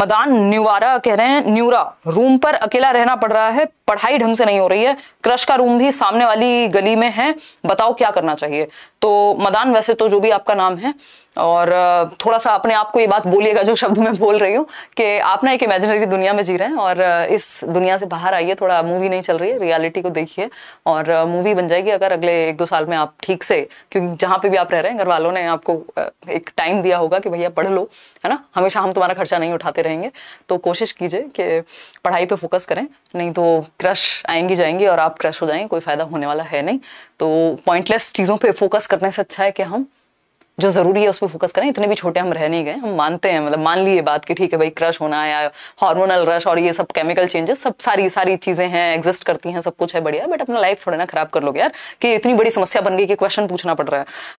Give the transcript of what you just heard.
मदान न्यूवारा कह रहे हैं न्यूरा रूम पर अकेला रहना पड़ रहा है पढ़ाई ढंग से नहीं हो रही है क्रश का रूम भी सामने वाली गली में है बताओ क्या करना चाहिए तो मदान वैसे तो जो भी आपका नाम है और थोड़ा सा अपने आप को ये बात बोलिएगा जो शब्द मैं बोल रही हूँ कि आप ना एक इमेजिनरी दुनिया में जी रहे हैं और इस दुनिया से बाहर आइए थोड़ा मूवी नहीं चल रही है रियलिटी को देखिए और मूवी बन जाएगी अगर अगले एक दो साल में आप ठीक से क्योंकि जहाँ पे भी आप रह रहे हैं घर वालों ने आपको एक टाइम दिया होगा कि भैया पढ़ लो है ना हमेशा हम तुम्हारा खर्चा नहीं उठाते रहेंगे तो कोशिश कीजिए कि पढ़ाई पर फोकस करें नहीं तो क्रश आएंगी जाएंगी और आप क्रश हो जाएंगे कोई फ़ायदा होने वाला है नहीं तो पॉइंटलेस चीज़ों पे फोकस करने से अच्छा है कि हम जो ज़रूरी है उस पर फोकस करें इतने भी छोटे हम रह नहीं गए हम मानते हैं मतलब मान लिए बात की ठीक है भाई क्रश होना या हार्मोनल रश और ये सब केमिकल चेंजेस सब सारी सारी चीज़ें हैं एग्जिस्ट करती हैं सब कुछ है बढ़िया बट अपना लाइफ थोड़ा ना खराब कर लोगे यार कि इतनी बड़ी समस्या बन गई कि क्वेश्चन पूछना पड़ रहा है